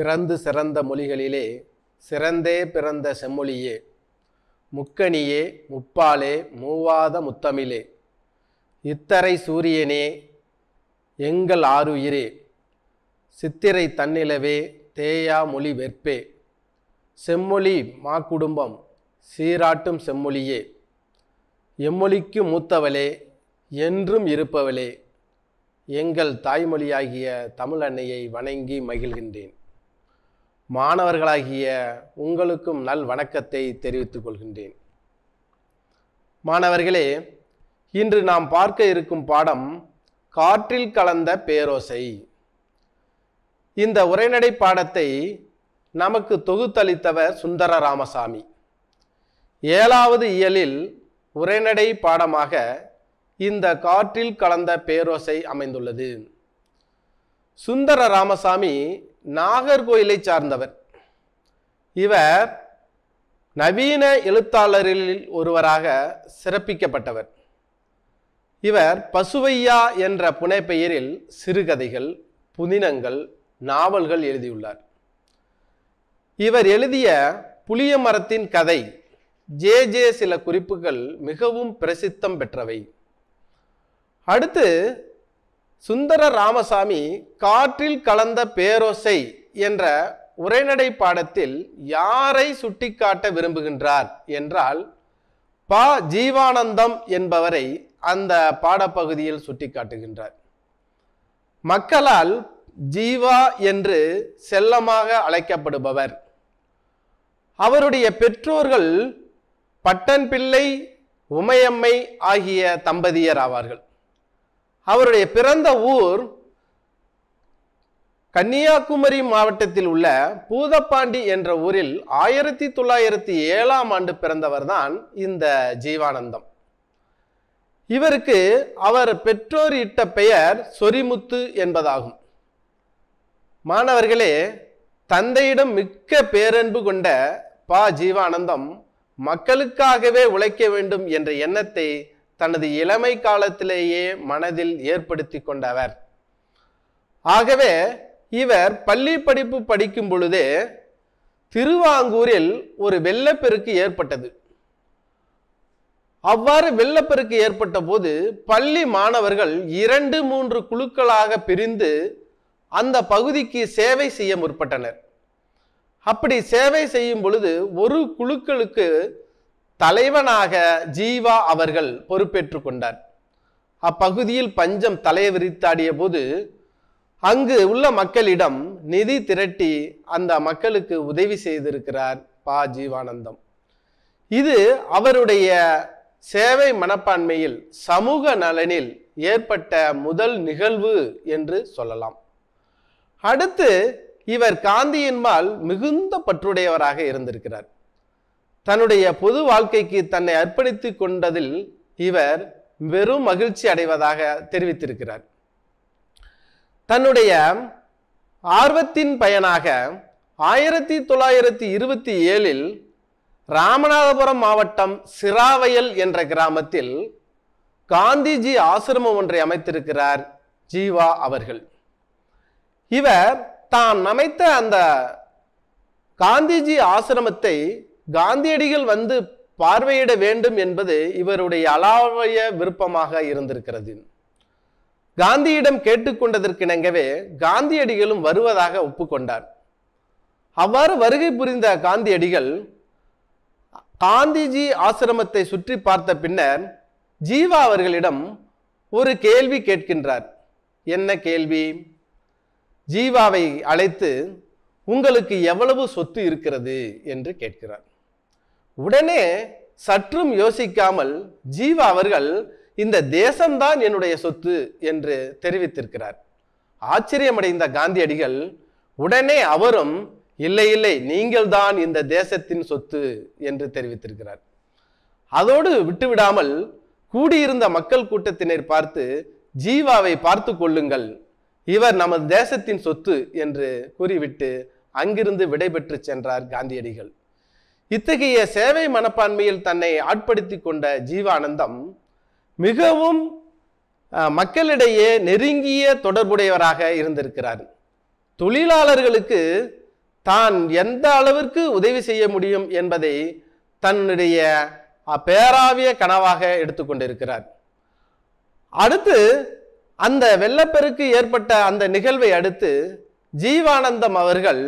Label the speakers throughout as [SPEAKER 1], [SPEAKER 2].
[SPEAKER 1] பிறந்து சிறந்த மொழிகளிலே சிறந்தே பிறந்த செம்மொழியே முக்கணியே முப்பாலே மூவாத முத்தமிழே இத்தரை சூரியனே எங்கள் ஆறுயிரே சித்திரை தன்னிலவே தேயா மொழி வெற்பே செம்மொழி மா குடும்பம் சீராட்டும் செம்மொழியே எம்மொழிக்கு மூத்தவளே என்றும் இருப்பவளே எங்கள் தாய்மொழியாகிய தமிழ் அன்னையை வணங்கி மகிழ்கின்றேன் மாணவர்களாகிய உங்களுக்கும் நல் வணக்கத்தை தெரிவித்துக் கொள்கின்றேன் மாணவர்களே இன்று நாம் பார்க்க இருக்கும் பாடம் காற்றில் கலந்த பேரோசை இந்த உரைநடை பாடத்தை நமக்கு தொகுத்தளித்தவர் சுந்தர ராமசாமி ஏழாவது இயலில் உரைநடை பாடமாக இந்த காற்றில் கலந்த பேரோசை அமைந்துள்ளது சுந்தர ராமசாமி நாகர்கோயிலை சார்ந்தவர் இவர் நவீன எழுத்தாளர்களில் ஒருவராக சிறப்பிக்கப்பட்டவர் இவர் பசுவையா என்ற புனைப்பெயரில் சிறுகதைகள் புதினங்கள் நாவல்கள் எழுதியுள்ளார் இவர் எழுதிய புளிய மரத்தின் கதை ஜே ஜே சில குறிப்புகள் மிகவும் பிரசித்தம் பெற்றவை அடுத்து சுந்தர ராமசாமி காற்றில் கலந்த பேரோசை என்ற உரைநடை பாடத்தில் யாரை சுட்டிக்காட்ட விரும்புகின்றார் என்றால் பா ஜீவானந்தம் என்பவரை அந்த பாடப்பகுதியில் சுட்டிக்காட்டுகின்றார் மக்களால் ஜீவா என்று செல்லமாக அழைக்கப்படுபவர் அவருடைய பெற்றோர்கள் பட்டன் பிள்ளை உமையம்மை ஆகிய தம்பதியர் ஆவார்கள் அவருடைய பிறந்த ஊர் கன்னியாகுமரி மாவட்டத்தில் உள்ள பூதப்பாண்டி என்ற ஊரில் ஆயிரத்தி தொள்ளாயிரத்தி ஏழாம் ஆண்டு பிறந்தவர் தான் இந்த ஜீவானந்தம் இவருக்கு அவர் பெற்றோர் இட்ட பெயர் சொரிமுத்து என்பதாகும் மாணவர்களே தந்தையிடம் மிக்க பேரன்பு கொண்ட பா ஜீவானந்தம் மக்களுக்காகவே உழைக்க வேண்டும் என்ற எண்ணத்தை தனது இளமை காலத்திலேயே மனதில் ஏற்படுத்தி கொண்டவர் ஆகவே இவர் பள்ளி படிப்பு படிக்கும் பொழுதே திருவாங்கூரில் ஒரு வெள்ளப்பெருக்கு ஏற்பட்டது அவ்வாறு வெள்ளப்பெருக்கு ஏற்பட்ட போது பள்ளி மாணவர்கள் இரண்டு மூன்று குழுக்களாக பிரிந்து அந்த பகுதிக்கு சேவை செய்ய முற்பட்டனர் அப்படி சேவை செய்யும் பொழுது ஒரு குழுக்களுக்கு தலைவனாக ஜீவா அவர்கள் பொறுப்பேற்று கொண்டார் அப்பகுதியில் பஞ்சம் தலையை விரித்தாடிய போது அங்கு உள்ள மக்களிடம் நிதி திரட்டி அந்த மக்களுக்கு உதவி செய்திருக்கிறார் பா ஜீவானந்தம் இது அவருடைய சேவை மனப்பான்மையில் சமூக நலனில் ஏற்பட்ட முதல் நிகழ்வு என்று சொல்லலாம் அடுத்து இவர் காந்தியின்பால் மிகுந்த பற்றுடையவராக இருந்திருக்கிறார் தன்னுடைய பொது வாழ்க்கைக்கு தன்னை அர்ப்பணித்து கொண்டதில் இவர் வெறும் மகிழ்ச்சி அடைவதாக தெரிவித்திருக்கிறார் தன்னுடைய ஆர்வத்தின் பயனாக ஆயிரத்தி தொள்ளாயிரத்தி இருபத்தி ஏழில் ராமநாதபுரம் மாவட்டம் சிராவயல் என்ற கிராமத்தில் காந்திஜி ஆசிரமம் ஒன்றை அமைத்திருக்கிறார் ஜீவா அவர்கள் இவர் தான் அமைத்த அந்த காந்திஜி ஆசிரமத்தை காந்தியடிகள் வந்து பார்வையிட வேண்டும் என்பது இவருடைய அலாவய விருப்பமாக இருந்திருக்கிறது காந்தியிடம் கேட்டுக்கொண்டதற்கிணங்கவே காந்தியடிகளும் வருவதாக ஒப்புக்கொண்டார் அவ்வாறு வருகை புரிந்த காந்தியடிகள் காந்திஜி ஆசிரமத்தை சுற்றி பார்த்த பின்னர் ஜீவா அவர்களிடம் ஒரு கேள்வி கேட்கின்றார் என்ன கேள்வி ஜீவாவை அழைத்து உங்களுக்கு எவ்வளவு சொத்து இருக்கிறது என்று கேட்கிறார் உடனே சற்றும் யோசிக்காமல் ஜீவா அவர்கள் இந்த தேசம்தான் என்னுடைய சொத்து என்று தெரிவித்திருக்கிறார் ஆச்சரியமடைந்த காந்தியடிகள் உடனே அவரும் இல்லை இல்லை நீங்கள்தான் இந்த தேசத்தின் சொத்து என்று தெரிவித்திருக்கிறார் அதோடு விட்டுவிடாமல் கூடியிருந்த மக்கள் கூட்டத்தினர் பார்த்து ஜீவாவை பார்த்து கொள்ளுங்கள் இவர் நமது தேசத்தின் சொத்து என்று கூறிவிட்டு அங்கிருந்து விடைபெற்று சென்றார் காந்தியடிகள் இத்தகைய சேவை மனப்பான்மையில் தன்னை ஆட்படுத்தி கொண்ட ஜீவானந்தம் மிகவும் மக்களிடையே நெருங்கிய தொடர்புடையவராக இருந்திருக்கிறார் தொழிலாளர்களுக்கு தான் எந்த அளவிற்கு உதவி செய்ய முடியும் என்பதை தன்னுடைய பேராவிய கனவாக எடுத்துக்கொண்டிருக்கிறார் அடுத்து அந்த வெள்ளப்பெருக்கு ஏற்பட்ட அந்த நிகழ்வை அடுத்து ஜீவானந்தம் அவர்கள்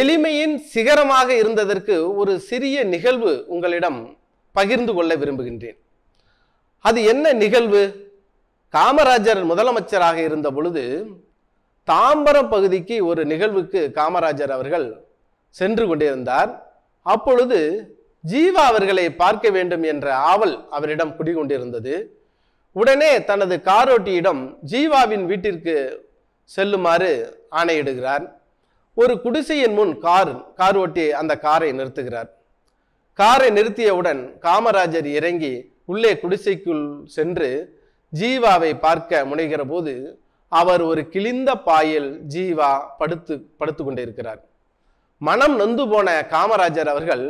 [SPEAKER 1] எளிமையின் சிகரமாக இருந்ததற்கு ஒரு சிறிய நிகழ்வு உங்களிடம் பகிர்ந்து கொள்ள விரும்புகின்றேன் அது என்ன நிகழ்வு காமராஜர் முதலமைச்சராக இருந்த பொழுது தாம்பரம் பகுதிக்கு ஒரு நிகழ்வுக்கு காமராஜர் அவர்கள் சென்று கொண்டிருந்தார் அப்பொழுது ஜீவா அவர்களை பார்க்க வேண்டும் என்ற ஆவல் அவரிடம் குடிகொண்டிருந்தது உடனே தனது காரோட்டியிடம் ஜீவாவின் வீட்டிற்கு செல்லுமாறு ஆணையிடுகிறார் ஒரு குடிசையின் முன் கார் கார் ஓட்டி அந்த காரை நிறுத்துகிறார் காரை நிறுத்தியவுடன் காமராஜர் இறங்கி உள்ளே குடிசைக்குள் சென்று ஜீவாவை பார்க்க முனைகிற போது அவர் ஒரு கிழிந்த பாயில் ஜீவா படுத்து படுத்து கொண்டிருக்கிறார் மனம் நொந்து போன காமராஜர் அவர்கள்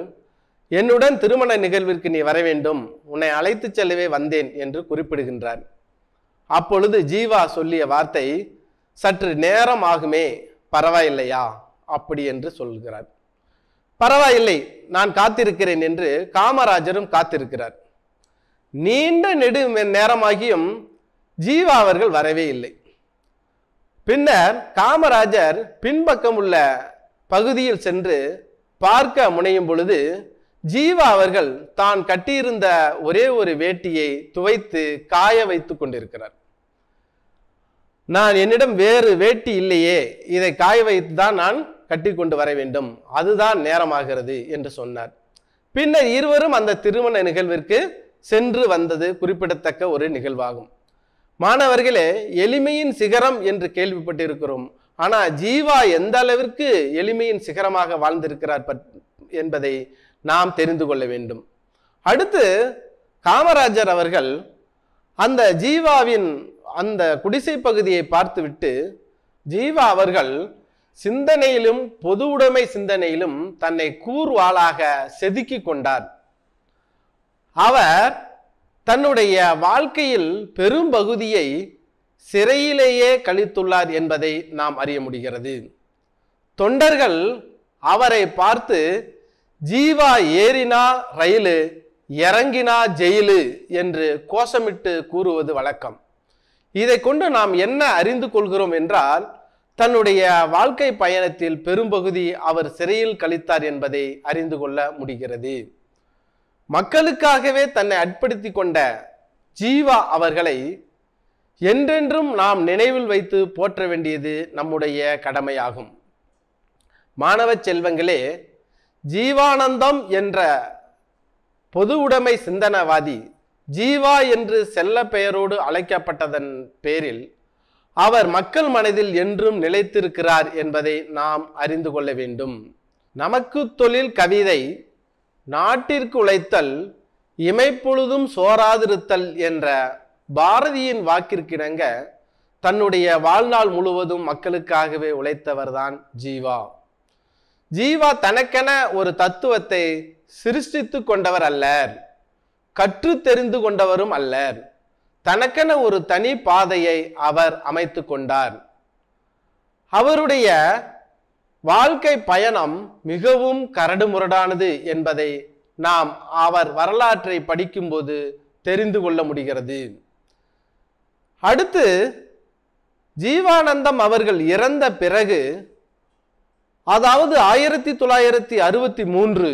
[SPEAKER 1] என்னுடன் திருமண நிகழ்விற்கு நீ வர வேண்டும் உன்னை அழைத்து செல்லவே வந்தேன் என்று குறிப்பிடுகின்றார் அப்பொழுது ஜீவா சொல்லிய வார்த்தை சற்று நேரம் ஆகுமே பரவாயில்லையா அப்படி என்று சொல்கிறார் பரவாயில்லை நான் காத்திருக்கிறேன் என்று காமராஜரும் காத்திருக்கிறார் நீண்ட நெடு நேரமாகியும் ஜீவா அவர்கள் வரவே இல்லை பின்னர் காமராஜர் பின்பக்கம் உள்ள பகுதியில் சென்று பார்க்க முனையும் பொழுது ஜீவா அவர்கள் தான் கட்டியிருந்த ஒரே ஒரு வேட்டியை துவைத்து காய வைத்துக் கொண்டிருக்கிறார் நான் என்னிடம் வேறு வேட்டி இல்லையே இதை காய வைத்து தான் நான் கட்டி கொண்டு வர வேண்டும் அதுதான் நேரமாகிறது என்று சொன்னார் பின்னர் இருவரும் அந்த திருமண நிகழ்விற்கு சென்று வந்தது குறிப்பிடத்தக்க ஒரு நிகழ்வாகும் மாணவர்களே எளிமையின் சிகரம் என்று கேள்விப்பட்டிருக்கிறோம் ஆனால் ஜீவா எந்த அளவிற்கு எளிமையின் சிகரமாக வாழ்ந்திருக்கிறார் என்பதை நாம் தெரிந்து கொள்ள வேண்டும் அடுத்து காமராஜர் அவர்கள் அந்த ஜீவாவின் அந்த குடிசை பகுதியை பார்த்துவிட்டு ஜீவா அவர்கள் சிந்தனையிலும் பொது உடைமை சிந்தனையிலும் தன்னை கூர்வாளாக செதுக்கி கொண்டார் அவர் தன்னுடைய வாழ்க்கையில் பெரும் பகுதியை சிறையிலேயே கழித்துள்ளார் என்பதை நாம் அறிய முடிகிறது தொண்டர்கள் அவரை பார்த்து ஜீவா ஏறினா ரயிலு இறங்கினா ஜெயிலு என்று கோஷமிட்டு கூறுவது வழக்கம் இதை கொண்டு நாம் என்ன அறிந்து கொள்கிறோம் என்றால் தன்னுடைய வாழ்க்கை பயணத்தில் பெரும்பகுதி அவர் சிறையில் கழித்தார் என்பதை அறிந்து கொள்ள முடிகிறது மக்களுக்காகவே தன்னை அட்படுத்தி கொண்ட ஜீவா அவர்களை என்றென்றும் நாம் நினைவில் வைத்து போற்ற வேண்டியது நம்முடைய கடமையாகும் மாணவ செல்வங்களே ஜீவானந்தம் என்ற பொது உடைமை சிந்தனவாதி ஜீவா என்று செல்ல பெயரோடு அழைக்கப்பட்டதன் பேரில் அவர் மக்கள் மனதில் என்றும் நிலைத்திருக்கிறார் என்பதை நாம் அறிந்து கொள்ள வேண்டும் நமக்கு தொழில் கவிதை நாட்டிற்கு உழைத்தல் இமைப்பொழுதும் சோராதிருத்தல் என்ற பாரதியின் வாக்கிற்கிணங்க தன்னுடைய வாழ்நாள் முழுவதும் மக்களுக்காகவே உழைத்தவர்தான் ஜீவா ஜீவா தனக்கென ஒரு தத்துவத்தை சிருஷ்டித்து கொண்டவர் அல்லர் கற்று தெரிந்து கொண்டவரும் அல்லர் தனக்கென ஒரு தனி பாதையை அவர் அமைத்து கொண்டார் அவருடைய வாழ்க்கை பயணம் மிகவும் கரடுமுரடானது என்பதை நாம் அவர் வரலாற்றை படிக்கும்போது தெரிந்து கொள்ள முடிகிறது அடுத்து ஜீவானந்தம் அவர்கள் இறந்த பிறகு அதாவது ஆயிரத்தி தொள்ளாயிரத்தி அறுபத்தி மூன்று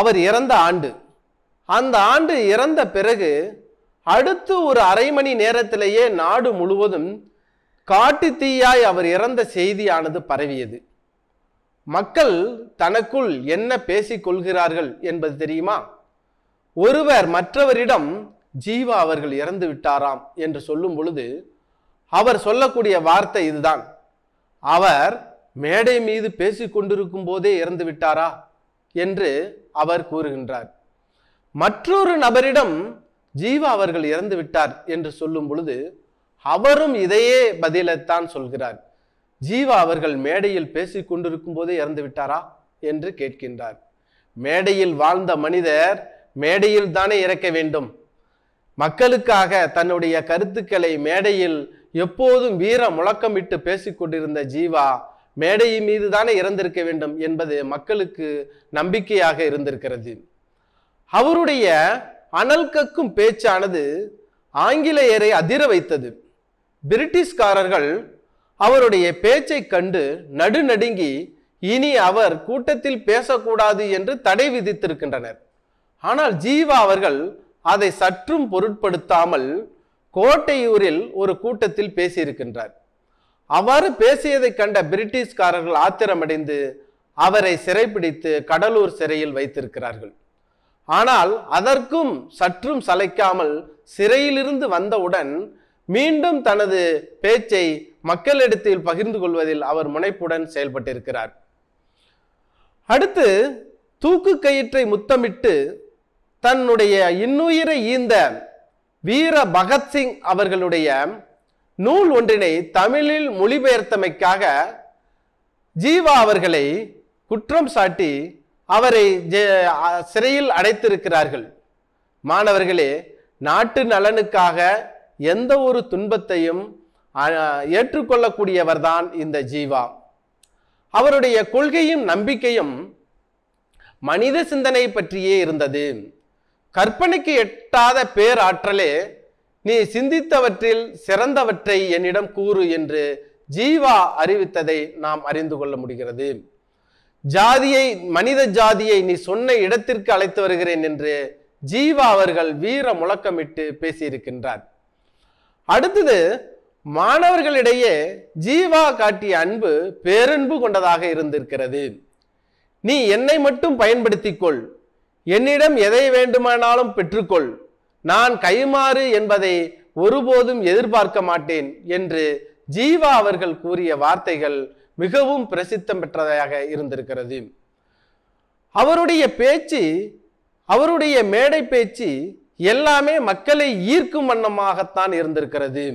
[SPEAKER 1] அவர் இறந்த ஆண்டு அந்த ஆண்டு இறந்த பிறகு அடுத்து ஒரு அரை மணி நேரத்திலேயே நாடு முழுவதும் காட்டு தீயாய் அவர் இறந்த செய்தியானது பரவியது மக்கள் தனக்குள் என்ன பேசிக்கொள்கிறார்கள் என்பது தெரியுமா ஒருவர் மற்றவரிடம் ஜீவா அவர்கள் இறந்து விட்டாராம் என்று சொல்லும் பொழுது அவர் சொல்லக்கூடிய வார்த்தை இதுதான் அவர் மேடை மீது பேசிக்கொண்டிருக்கும் போதே இறந்து விட்டாரா என்று அவர் கூறுகின்றார் மற்றொரு நபரிடம் ஜீவா அவர்கள் இறந்து விட்டார் என்று சொல்லும் பொழுது அவரும் இதையே பதிலத்தான் சொல்கிறார் ஜீவா அவர்கள் மேடையில் பேசிக் கொண்டிருக்கும் போதே இறந்து விட்டாரா என்று கேட்கின்றார் மேடையில் வாழ்ந்த மனிதர் மேடையில் தானே இறக்க வேண்டும் மக்களுக்காக தன்னுடைய கருத்துக்களை மேடையில் எப்போதும் வீர முழக்கமிட்டு பேசிக்கொண்டிருந்த ஜீவா மேடையின் மீது தானே இறந்திருக்க வேண்டும் என்பது மக்களுக்கு நம்பிக்கையாக இருந்திருக்கிறது அவருடைய அனல் கக்கும் பேச்சானது ஆங்கிலேயரை அதிர வைத்தது பிரிட்டிஷ்காரர்கள் அவருடைய பேச்சை கண்டு நடுநடுங்கி இனி அவர் கூட்டத்தில் பேசக்கூடாது என்று தடை விதித்திருக்கின்றனர் ஆனால் ஜீவா அவர்கள் அதை சற்றும் பொருட்படுத்தாமல் கோட்டையூரில் ஒரு கூட்டத்தில் பேசியிருக்கின்றார் அவ்வாறு பேசியதை கண்ட பிரிட்டிஷ்காரர்கள் ஆத்திரமடைந்து அவரை சிறைப்பிடித்து கடலூர் சிறையில் வைத்திருக்கிறார்கள் ஆனால் அதற்கும் சற்றும் சளைக்காமல் சிறையிலிருந்து வந்தவுடன் மீண்டும் தனது பேச்சை மக்களிடத்தில் பகிர்ந்து கொள்வதில் அவர் முனைப்புடன் செயல்பட்டிருக்கிறார் அடுத்து தூக்கு கயிற்றை முத்தமிட்டு தன்னுடைய இன்னுயிரை ஈந்த வீர பகத்சிங் அவர்களுடைய நூல் ஒன்றினை தமிழில் மொழிபெயர்த்தமைக்காக ஜீவா அவர்களை குற்றம் சாட்டி அவரை சிறையில் அடைத்திருக்கிறார்கள் மாணவர்களே நாட்டு நலனுக்காக எந்த ஒரு துன்பத்தையும் ஏற்றுக்கொள்ளக்கூடியவர் தான் இந்த ஜீவா அவருடைய கொள்கையும் நம்பிக்கையும் மனித சிந்தனை பற்றியே இருந்தது கற்பனைக்கு எட்டாத பேராற்றலே நீ சிந்தித்தவற்றில் சிறந்தவற்றை என்னிடம் கூறு என்று ஜீவா அறிவித்ததை நாம் அறிந்து கொள்ள முடிகிறது ஜாதியை மனித ஜாதியை நீ சொன்ன இடத்திற்கு அழைத்து வருகிறேன் என்று ஜீவா அவர்கள் வீர முழக்கமிட்டு பேசியிருக்கின்றார் அடுத்தது மாணவர்களிடையே ஜீவா காட்டிய அன்பு பேரன்பு கொண்டதாக இருந்திருக்கிறது நீ என்னை மட்டும் பயன்படுத்திக்கொள் என்னிடம் எதை வேண்டுமானாலும் பெற்றுக்கொள் நான் கைமாறு என்பதை ஒருபோதும் எதிர்பார்க்க மாட்டேன் என்று ஜீவா அவர்கள் கூறிய வார்த்தைகள் மிகவும் பிரசித்தம் பெற்றதாக இருந்திருக்கிறது அவருடைய பேச்சு அவருடைய மேடை பேச்சு எல்லாமே மக்களை ஈர்க்கும் வண்ணமாகத்தான் இருந்திருக்கிறது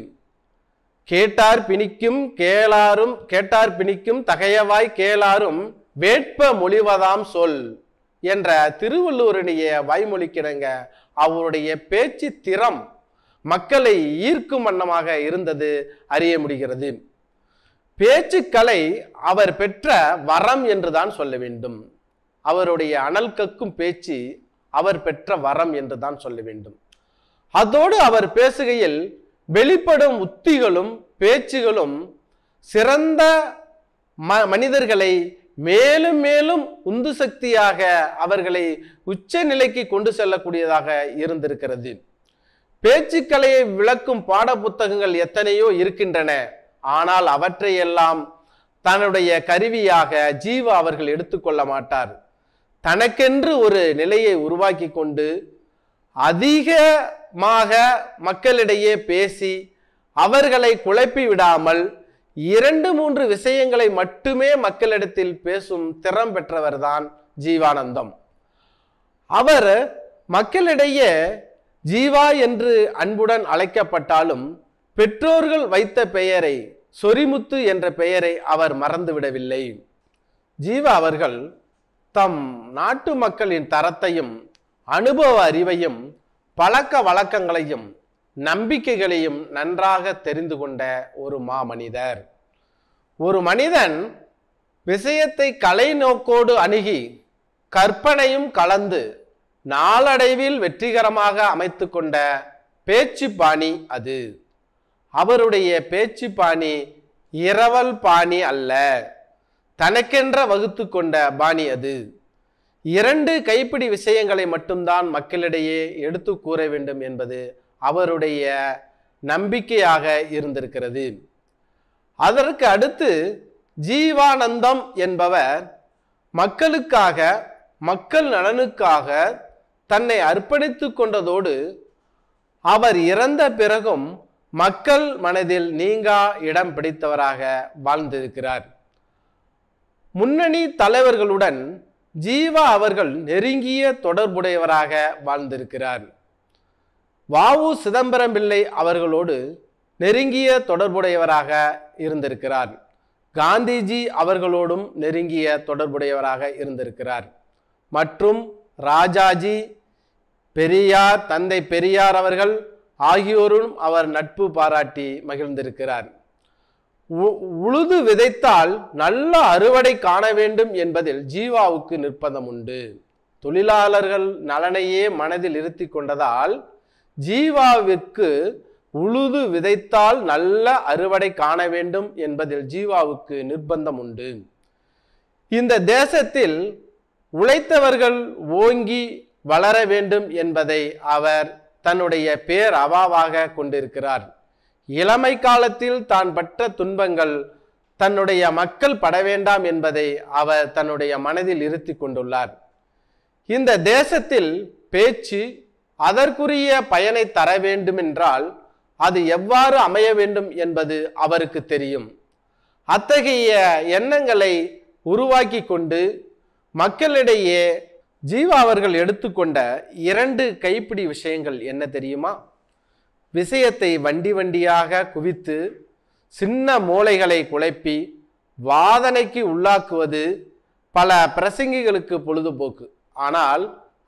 [SPEAKER 1] கேட்டார் பிணிக்கும் கேளாரும் கேட்டார் பிணிக்கும் தகையவாய் கேளாரும் வேட்ப மொழிவதாம் சொல் என்ற வாய்மொழி கிடங்க அவருடைய பேச்சு திறம் மக்களை ஈர்க்கும் வண்ணமாக இருந்தது அறிய முடிகிறது பேச்சுக்கலை அவர் பெற்ற வரம் என்றுதான் சொல்ல வேண்டும் அவருடைய அனல் கக்கும் பேச்சு அவர் பெற்ற வரம் என்றுதான் சொல்ல வேண்டும் அதோடு அவர் பேசுகையில் வெளிப்படும் உத்திகளும் பேச்சுகளும் சிறந்த ம மனிதர்களை மேலும் மேலும் உந்து சக்தியாக அவர்களை உச்ச நிலைக்கு கொண்டு செல்லக்கூடியதாக இருந்திருக்கிறது பேச்சுக்கலையை விளக்கும் பாட புத்தகங்கள் எத்தனையோ இருக்கின்றன ஆனால் அவற்றையெல்லாம் தன்னுடைய கருவியாக ஜீவ அவர்கள் எடுத்துக்கொள்ள மாட்டார் தனக்கென்று ஒரு நிலையை உருவாக்கி கொண்டு அதிகமாக மக்களிடையே பேசி அவர்களை குழப்பி விடாமல் இரண்டு மூன்று விஷயங்களை மட்டுமே மக்களிடத்தில் பேசும் திறம் பெற்றவர்தான் ஜீவானந்தம் அவர் மக்களிடையே ஜீவா என்று அன்புடன் அழைக்கப்பட்டாலும் பெற்றோர்கள் வைத்த பெயரை சொரிமுத்து என்ற பெயரை அவர் மறந்துவிடவில்லை ஜீவா அவர்கள் தம் நாட்டு மக்களின் தரத்தையும் அனுபவ அறிவையும் பழக்க வழக்கங்களையும் நம்பிக்கைகளையும் நன்றாக தெரிந்து கொண்ட ஒரு மாமனிதர் ஒரு மனிதன் விஷயத்தை கலை நோக்கோடு அணுகி கற்பனையும் கலந்து நாளடைவில் வெற்றிகரமாக அமைத்து கொண்ட பேச்சு பாணி அது அவருடைய பேச்சு பாணி இரவல் பாணி அல்ல தனக்கென்ற வகுத்து கொண்ட பாணி அது இரண்டு கைப்பிடி விஷயங்களை மட்டும்தான் மக்களிடையே எடுத்து கூற வேண்டும் என்பது அவருடைய நம்பிக்கையாக இருந்திருக்கிறது அதற்கு அடுத்து ஜீவானந்தம் என்பவர் மக்களுக்காக மக்கள் நலனுக்காக தன்னை அர்ப்பணித்து கொண்டதோடு அவர் இறந்த பிறகும் மக்கள் மனதில் நீங்கா இடம் பிடித்தவராக வாழ்ந்திருக்கிறார் முன்னணி தலைவர்களுடன் ஜீவா அவர்கள் நெருங்கிய தொடர்புடையவராக வாழ்ந்திருக்கிறார் வாவு சிதம்பரம் பிள்ளை அவர்களோடு நெருங்கிய தொடர்புடையவராக இருந்திருக்கிறார் காந்திஜி அவர்களோடும் நெருங்கிய தொடர்புடையவராக இருந்திருக்கிறார் மற்றும் ராஜாஜி பெரியார் தந்தை பெரியார் அவர்கள் ஆகியோரும் அவர் நட்பு பாராட்டி மகிழ்ந்திருக்கிறார் உழுது விதைத்தால் நல்ல அறுவடை காண வேண்டும் என்பதில் ஜீவாவுக்கு நிர்பந்தம் உண்டு தொழிலாளர்கள் நலனையே மனதில் இருத்தி கொண்டதால் ஜீவாவிற்கு உழுது விதைத்தால் நல்ல அறுவடை காண வேண்டும் என்பதில் ஜீவாவுக்கு நிர்பந்தம் உண்டு இந்த தேசத்தில் உழைத்தவர்கள் ஓங்கி வளர வேண்டும் என்பதை அவர் தன்னுடைய பேர் அவாவாக கொண்டிருக்கிறார் இளமை காலத்தில் தான் பெற்ற துன்பங்கள் தன்னுடைய மக்கள் பட வேண்டாம் என்பதை அவர் தன்னுடைய மனதில் இருத்தி கொண்டுள்ளார் இந்த தேசத்தில் பேச்சு அதற்குரிய பயனை தர வேண்டுமென்றால் அது எவ்வாறு அமைய வேண்டும் என்பது அவருக்கு தெரியும் அத்தகைய எண்ணங்களை உருவாக்கி கொண்டு மக்களிடையே ஜீவா அவர்கள் எடுத்துக்கொண்ட இரண்டு கைப்பிடி விஷயங்கள் என்ன தெரியுமா விஷயத்தை வண்டி வண்டியாக குவித்து சின்ன மூளைகளை குழப்பி வாதனைக்கு உள்ளாக்குவது பல பிரசங்கிகளுக்கு பொழுதுபோக்கு ஆனால்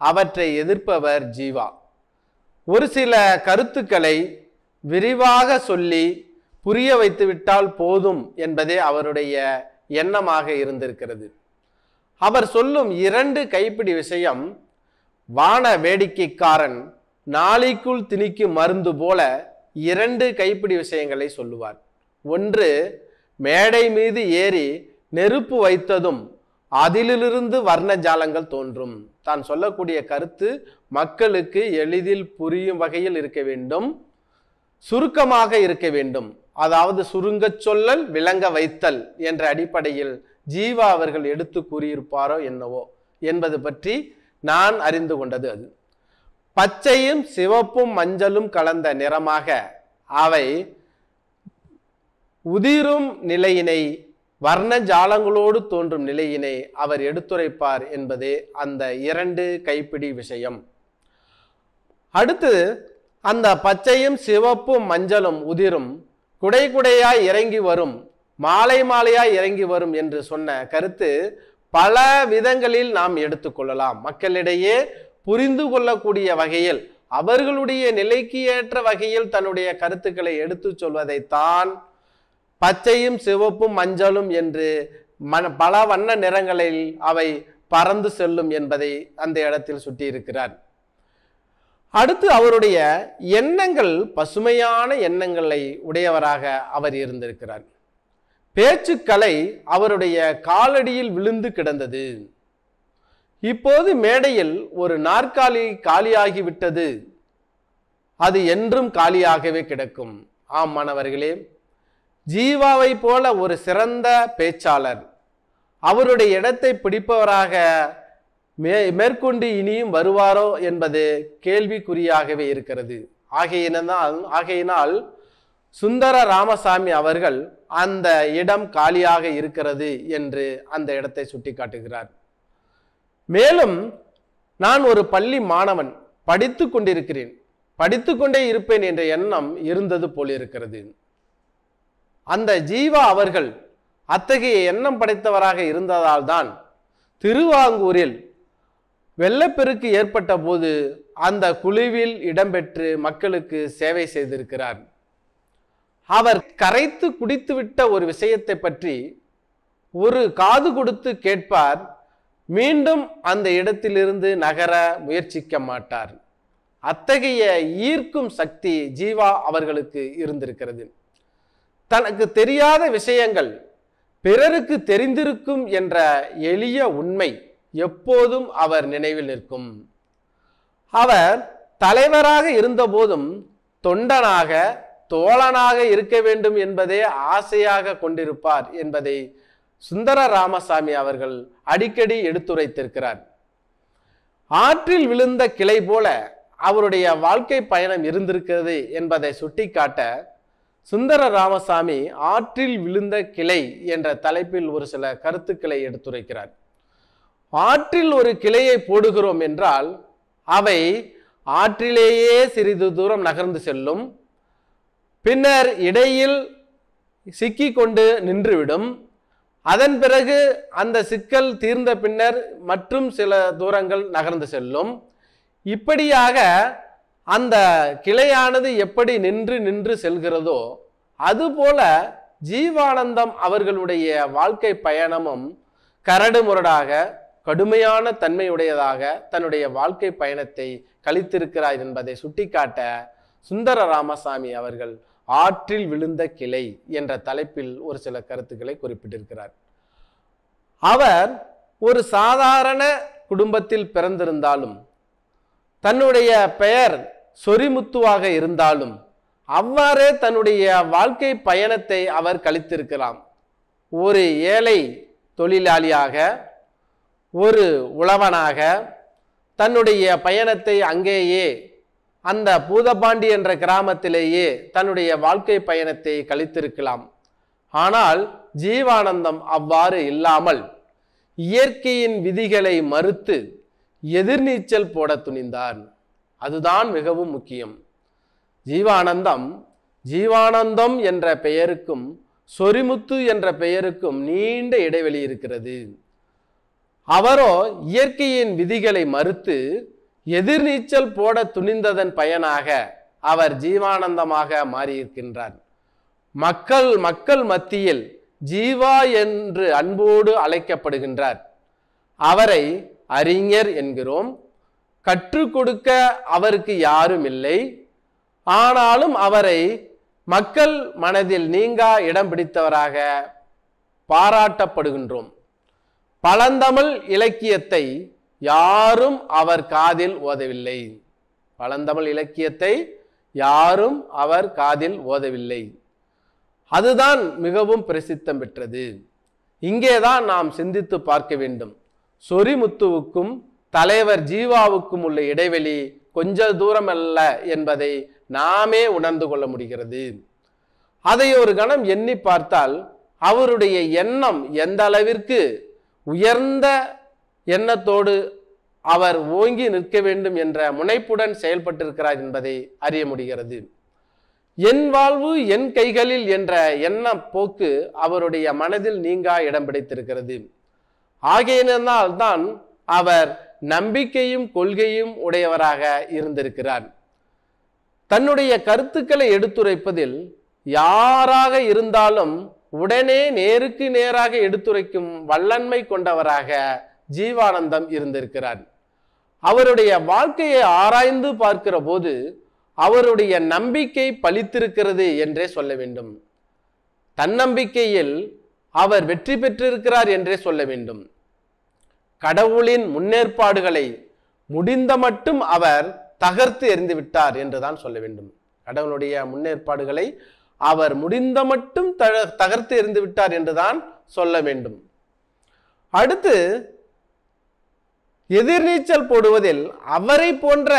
[SPEAKER 1] அவற்றை எதிர்ப்பவர் ஜீவா ஒரு சில கருத்துக்களை விரிவாக சொல்லி புரிய வைத்துவிட்டால் போதும் என்பதே அவருடைய எண்ணமாக இருந்திருக்கிறது அவர் சொல்லும் இரண்டு கைப்பிடி விஷயம் வான வேடிக்கைக்காரன் நாளைக்குள் திணிக்கு மருந்து போல இரண்டு கைப்பிடி விஷயங்களை சொல்லுவார் ஒன்று மேடை மீது ஏறி நெருப்பு வைத்ததும் அதிலிருந்து வர்ண ஜாலங்கள் தோன்றும் தான் சொல்லக்கூடிய கருத்து மக்களுக்கு எளிதில் புரியும் வகையில் இருக்க வேண்டும் சுருக்கமாக இருக்க வேண்டும் அதாவது சுருங்கச் சொல்லல் விளங்க வைத்தல் என்ற அடிப்படையில் ஜீவா அவர்கள் எடுத்து கூறியிருப்பாரோ என்னவோ என்பது பற்றி நான் அறிந்து கொண்டது அது பச்சையும் சிவப்பும் மஞ்சளும் கலந்த நிறமாக அவை உதிரும் நிலையினை வர்ண ஜாலங்களோடு தோன்றும் நிலையினை அவர் எடுத்துரைப்பார் என்பதே அந்த இரண்டு கைப்பிடி விஷயம் அடுத்து அந்த பச்சையும் சிவப்பும் மஞ்சளும் உதிரும் குடை குடையாய் இறங்கி வரும் மாலை மாலையா இறங்கி வரும் என்று சொன்ன கருத்து பல விதங்களில் நாம் எடுத்துக்கொள்ளலாம் மக்களிடையே புரிந்து கொள்ளக்கூடிய வகையில் அவர்களுடைய நிலைக்கு ஏற்ற வகையில் தன்னுடைய கருத்துக்களை எடுத்து சொல்வதைத்தான் பச்சையும் சிவப்பும் மஞ்சளும் என்று மன பல வண்ண நிறங்களில் அவை பறந்து செல்லும் என்பதை அந்த இடத்தில் சுட்டியிருக்கிறார் அடுத்து அவருடைய எண்ணங்கள் பசுமையான எண்ணங்களை உடையவராக அவர் இருந்திருக்கிறார் பேச்சுக்கலை அவருடைய காலடியில் விழுந்து கிடந்தது இப்போது மேடையில் ஒரு நாற்காலி காலியாகிவிட்டது அது என்றும் காலியாகவே கிடக்கும் ஆம் மாணவர்களே ஜீவாவை போல ஒரு சிறந்த பேச்சாளர் அவருடைய இடத்தை பிடிப்பவராக மே மேற்கொண்டு இனியும் வருவாரோ என்பது கேள்விக்குறியாகவே இருக்கிறது ஆகையினால் ஆகையினால் சுந்தர ராமசாமி அவர்கள் அந்த இடம் காலியாக இருக்கிறது என்று அந்த இடத்தை சுட்டி காட்டுகிறார் மேலும் நான் ஒரு பள்ளி மாணவன் படித்து கொண்டிருக்கிறேன் படித்து கொண்டே இருப்பேன் என்ற எண்ணம் இருந்தது போலிருக்கிறது அந்த ஜீவா அவர்கள் அத்தகைய எண்ணம் படைத்தவராக இருந்ததால் தான் திருவாங்கூரில் வெள்ளப்பெருக்கு ஏற்பட்ட போது அந்த குழுவில் இடம்பெற்று மக்களுக்கு சேவை செய்திருக்கிறார் அவர் கரைத்து குடித்துவிட்ட ஒரு விஷயத்தை பற்றி ஒரு காது கொடுத்து கேட்பார் மீண்டும் அந்த இடத்திலிருந்து நகர முயற்சிக்க மாட்டார் அத்தகைய ஈர்க்கும் சக்தி ஜீவா அவர்களுக்கு இருந்திருக்கிறது தனக்கு தெரியாத விஷயங்கள் பிறருக்கு தெரிந்திருக்கும் என்ற எளிய உண்மை எப்போதும் அவர் நினைவில் நிற்கும் அவர் தலைவராக இருந்தபோதும் தொண்டனாக தோழனாக இருக்க வேண்டும் என்பதே ஆசையாக கொண்டிருப்பார் என்பதை சுந்தர ராமசாமி அவர்கள் அடிக்கடி எடுத்துரைத்திருக்கிறார் ஆற்றில் விழுந்த கிளை போல அவருடைய வாழ்க்கை பயணம் இருந்திருக்கிறது என்பதை சுட்டிக்காட்ட சுந்தர ராமசாமி ஆற்றில் விழுந்த கிளை என்ற தலைப்பில் ஒரு சில கருத்துக்களை எடுத்துரைக்கிறார் ஆற்றில் ஒரு கிளையை போடுகிறோம் என்றால் அவை ஆற்றிலேயே சிறிது தூரம் நகர்ந்து செல்லும் பின்னர் இடையில் சிக்கி கொண்டு நின்றுவிடும் அதன் பிறகு அந்த சிக்கல் தீர்ந்த பின்னர் மற்றும் சில தூரங்கள் நகர்ந்து செல்லும் இப்படியாக அந்த கிளையானது எப்படி நின்று நின்று செல்கிறதோ அதுபோல ஜீவானந்தம் அவர்களுடைய வாழ்க்கை பயணமும் கரடு முரடாக கடுமையான தன்மையுடையதாக தன்னுடைய வாழ்க்கை பயணத்தை கழித்திருக்கிறார் என்பதை சுட்டிக்காட்ட சுந்தர ராமசாமி அவர்கள் ஆற்றில் விழுந்த கிளை என்ற தலைப்பில் ஒரு சில கருத்துக்களை குறிப்பிட்டிருக்கிறார் அவர் ஒரு சாதாரண குடும்பத்தில் பிறந்திருந்தாலும் தன்னுடைய பெயர் சொரிமுத்துவாக இருந்தாலும் அவ்வாறே தன்னுடைய வாழ்க்கை பயணத்தை அவர் கழித்திருக்கலாம் ஒரு ஏழை தொழிலாளியாக ஒரு உழவனாக தன்னுடைய பயணத்தை அங்கேயே அந்த பூதபாண்டி என்ற கிராமத்திலேயே தன்னுடைய வாழ்க்கை பயணத்தை கழித்திருக்கலாம் ஆனால் ஜீவானந்தம் அவ்வாறு இல்லாமல் இயற்கையின் விதிகளை மறுத்து எதிர்நீச்சல் போட துணிந்தார் அதுதான் மிகவும் முக்கியம் ஜீவானந்தம் ஜீவானந்தம் என்ற பெயருக்கும் சொரிமுத்து என்ற பெயருக்கும் நீண்ட இடைவெளி இருக்கிறது அவரோ இயற்கையின் விதிகளை மறுத்து எதிர்நீச்சல் போட துணிந்ததன் பயனாக அவர் ஜீவானந்தமாக மாறியிருக்கின்றார் மக்கள் மக்கள் மத்தியில் ஜீவா என்று அன்போடு அழைக்கப்படுகின்றார் அவரை அறிஞர் என்கிறோம் கற்றுக் கொடுக்க அவருக்கு யாரும் இல்லை ஆனாலும் அவரை மக்கள் மனதில் நீங்கா இடம் பிடித்தவராக பாராட்டப்படுகின்றோம் பழந்தமிழ் இலக்கியத்தை யாரும் அவர் காதில் ஓதவில்லை பழந்தமிழ் இலக்கியத்தை யாரும் அவர் காதில் ஓதவில்லை அதுதான் மிகவும் பிரசித்தம் பெற்றது இங்கேதான் நாம் சிந்தித்து பார்க்க வேண்டும் சொரிமுத்துவுக்கும் தலைவர் ஜீவாவுக்கும் உள்ள இடைவெளி கொஞ்ச தூரம் அல்ல என்பதை நாமே உணர்ந்து கொள்ள முடிகிறது அதை ஒரு கணம் எண்ணி பார்த்தால் அவருடைய எண்ணம் எந்த அளவிற்கு உயர்ந்த எண்ணத்தோடு அவர் ஓங்கி நிற்க வேண்டும் என்ற முனைப்புடன் செயல்பட்டிருக்கிறார் என்பதை அறிய முடிகிறது என் வாழ்வு என் கைகளில் என்ற எண்ண போக்கு அவருடைய மனதில் நீங்கா இடம் பிடித்திருக்கிறது ஆகையினால் அவர் நம்பிக்கையும் கொள்கையும் உடையவராக இருந்திருக்கிறார் தன்னுடைய கருத்துக்களை எடுத்துரைப்பதில் யாராக இருந்தாலும் உடனே நேருக்கு நேராக எடுத்துரைக்கும் வல்லன்மை கொண்டவராக ஜீவானந்தம் இருந்திருக்கிறார் அவருடைய வாழ்க்கையை ஆராய்ந்து பார்க்கிற போது அவருடைய நம்பிக்கை பலித்திருக்கிறது என்றே சொல்ல வேண்டும் தன்னம்பிக்கையில் அவர் வெற்றி பெற்றிருக்கிறார் என்றே சொல்ல வேண்டும் கடவுளின் முன்னேற்பாடுகளை முடிந்த மட்டும் அவர் தகர்த்து எறிந்து விட்டார் என்றுதான் சொல்ல வேண்டும் கடவுளுடைய முன்னேற்பாடுகளை அவர் முடிந்த மட்டும் தகர்த்து எறிந்து விட்டார் என்றுதான் சொல்ல வேண்டும் அடுத்து எதிர்நீச்சல் போடுவதில் அவரை போன்ற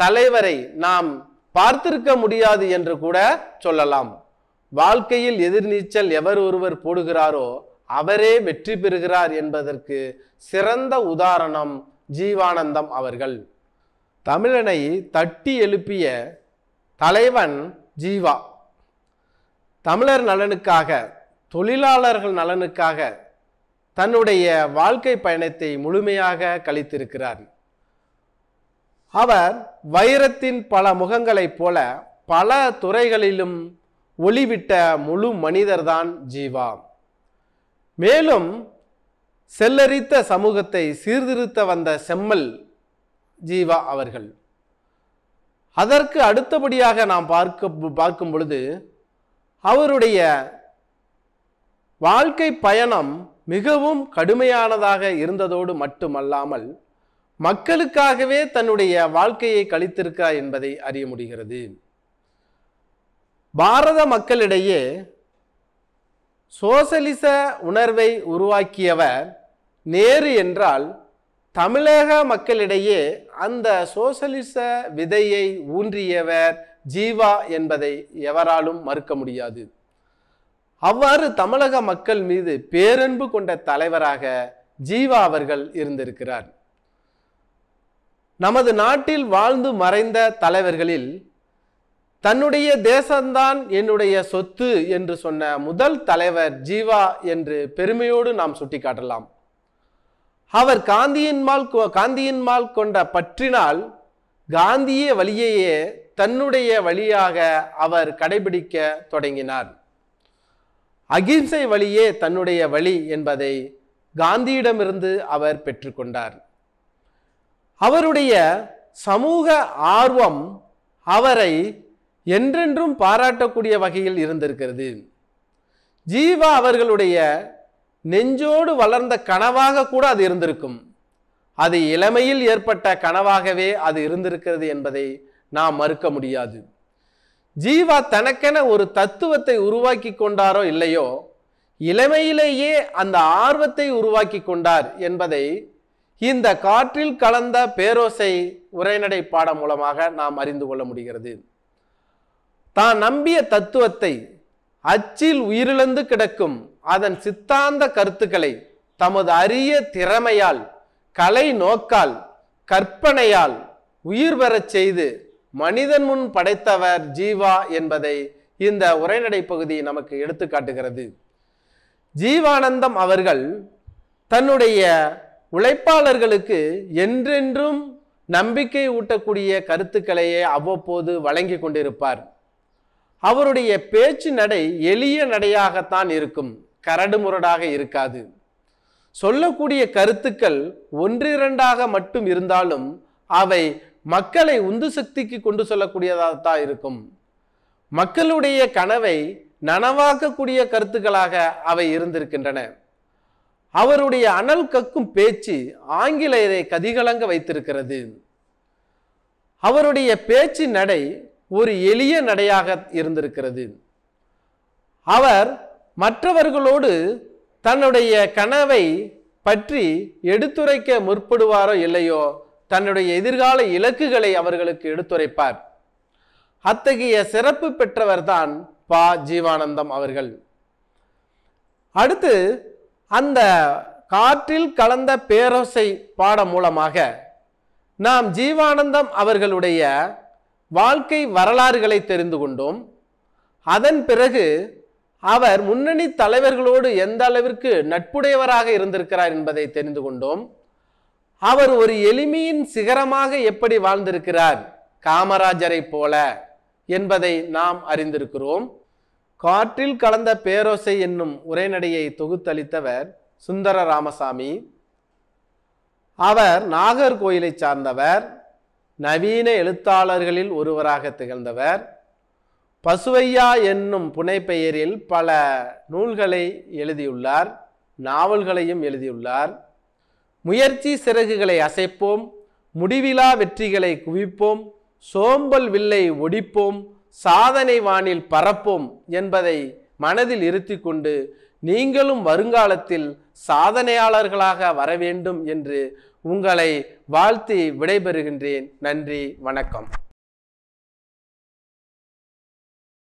[SPEAKER 1] தலைவரை நாம் பார்த்திருக்க முடியாது என்று கூட சொல்லலாம் வாழ்க்கையில் எதிர்நீச்சல் எவர் ஒருவர் போடுகிறாரோ அவரே வெற்றி பெறுகிறார் என்பதற்கு சிறந்த உதாரணம் ஜீவானந்தம் அவர்கள் தமிழனை தட்டி எழுப்பிய தலைவன் ஜீவா தமிழர் நலனுக்காக தொழிலாளர்கள் நலனுக்காக தன்னுடைய வாழ்க்கை பயணத்தை முழுமையாக கழித்திருக்கிறார் அவர் வைரத்தின் பல முகங்களைப் போல பல துறைகளிலும் ஒளிவிட்ட முழு மனிதர்தான் ஜீவா மேலும் செல்லரித்த சமூகத்தை சீர்திருத்த வந்த செம்மல் ஜீவா அவர்கள் அதற்கு அடுத்தபடியாக நாம் பார்க்க பார்க்கும் பொழுது அவருடைய வாழ்க்கை பயணம் மிகவும் கடுமையானதாக இருந்ததோடு மட்டுமல்லாமல் மக்களுக்காகவே தன்னுடைய வாழ்க்கையை கழித்திருக்கிறார் என்பதை அறிய முடிகிறது பாரத மக்களிடையே சோசலிச உணர்வை உருவாக்கியவர் நேரு என்றால் தமிழக மக்களிடையே அந்த சோசலிச விதையை ஊன்றியவர் ஜீவா என்பதை எவராலும் மறுக்க முடியாது அவ்வாறு தமிழக மக்கள் மீது பேரன்பு கொண்ட தலைவராக ஜீவா அவர்கள் இருந்திருக்கிறார் நமது நாட்டில் வாழ்ந்து மறைந்த தலைவர்களில் தன்னுடைய தேசம்தான் என்னுடைய சொத்து என்று சொன்ன முதல் தலைவர் ஜீவா என்று பெருமையோடு நாம் சுட்டிக்காட்டலாம் அவர் காந்தியின் மால் காந்தியின் மால் கொண்ட பற்றினால் காந்திய வழியையே தன்னுடைய வழியாக அவர் கடைபிடிக்க தொடங்கினார் அகிம்சை வழியே தன்னுடைய வழி என்பதை காந்தியிடமிருந்து அவர் பெற்றுக்கொண்டார் அவருடைய சமூக ஆர்வம் அவரை என்றென்றும் பாராட்டக்கூடிய வகையில் இருந்திருக்கிறது ஜீவா அவர்களுடைய நெஞ்சோடு வளர்ந்த கனவாக கூட அது இருந்திருக்கும் அது இளமையில் ஏற்பட்ட கனவாகவே அது இருந்திருக்கிறது என்பதை நாம் மறுக்க முடியாது ஜீவா தனக்கென ஒரு தத்துவத்தை உருவாக்கி கொண்டாரோ இல்லையோ இளமையிலேயே அந்த ஆர்வத்தை உருவாக்கி கொண்டார் என்பதை இந்த காற்றில் கலந்த பேரோசை உரைநடை பாடம் மூலமாக நாம் அறிந்து கொள்ள முடிகிறது தான் நம்பிய தத்துவத்தை அச்சில் உயிரிழந்து கிடக்கும் அதன் சித்தாந்த கருத்துக்களை தமது அரிய திறமையால் கலை நோக்கால் கற்பனையால் உயிர் பெறச் செய்து மனிதன் முன் படைத்தவர் ஜீவா என்பதை இந்த உரைநடை பகுதி நமக்கு எடுத்துக்காட்டுகிறது ஜீவானந்தம் அவர்கள் தன்னுடைய உழைப்பாளர்களுக்கு என்றென்றும் நம்பிக்கை ஊட்டக்கூடிய கருத்துக்களையே அவ்வப்போது வழங்கி கொண்டிருப்பார் அவருடைய பேச்சு நடை எளிய நடையாகத்தான் இருக்கும் கரடுமுரடாக இருக்காது சொல்லக்கூடிய கருத்துக்கள் ஒன்றிரண்டாக மட்டும் இருந்தாலும் அவை மக்களை உந்து சக்திக்கு கொண்டு செல்லக்கூடியதாகத்தான் இருக்கும் மக்களுடைய கனவை நனவாக்கக்கூடிய கருத்துக்களாக அவை இருந்திருக்கின்றன அவருடைய அனல் கக்கும் பேச்சு ஆங்கிலேயரை கதிகலங்க வைத்திருக்கிறது அவருடைய பேச்சு நடை ஒரு எளிய நடையாக இருந்திருக்கிறது அவர் மற்றவர்களோடு தன்னுடைய கனவை பற்றி எடுத்துரைக்க முற்படுவாரோ இல்லையோ தன்னுடைய எதிர்கால இலக்குகளை அவர்களுக்கு எடுத்துரைப்பார் அத்தகைய சிறப்பு பெற்றவர்தான் பா ஜீவானந்தம் அவர்கள் அடுத்து அந்த காற்றில் கலந்த பேரோசை பாடம் மூலமாக நாம் ஜீவானந்தம் அவர்களுடைய வாழ்க்கை வரலாறுகளை தெரிந்து கொண்டோம் அதன் பிறகு அவர் முன்னணி தலைவர்களோடு எந்த அளவிற்கு நட்புடையவராக இருந்திருக்கிறார் என்பதை தெரிந்து கொண்டோம் அவர் ஒரு எளிமையின் சிகரமாக எப்படி வாழ்ந்திருக்கிறார் காமராஜரை போல என்பதை நாம் அறிந்திருக்கிறோம் காற்றில் கலந்த பேரோசை என்னும் உரைநடையை தொகுத்தளித்தவர் சுந்தர ராமசாமி அவர் நாகர்கோயிலை சார்ந்தவர் நவீன எழுத்தாளர்களில் ஒருவராக திகழ்ந்தவர் பசுவையா என்னும் புனைப்பெயரில் பல நூல்களை எழுதியுள்ளார் நாவல்களையும் எழுதியுள்ளார் முயற்சி சிறகுகளை அசைப்போம் முடிவிலா வெற்றிகளை குவிப்போம் சோம்பல் வில்லை ஒடிப்போம் சாதனை வானில் பரப்போம் என்பதை மனதில் இருத்தி கொண்டு நீங்களும் வருங்காலத்தில் சாதனையாளர்களாக வர வேண்டும் என்று உங்களை வாழ்த்தி விடைபெறுகின்றேன் நன்றி வணக்கம்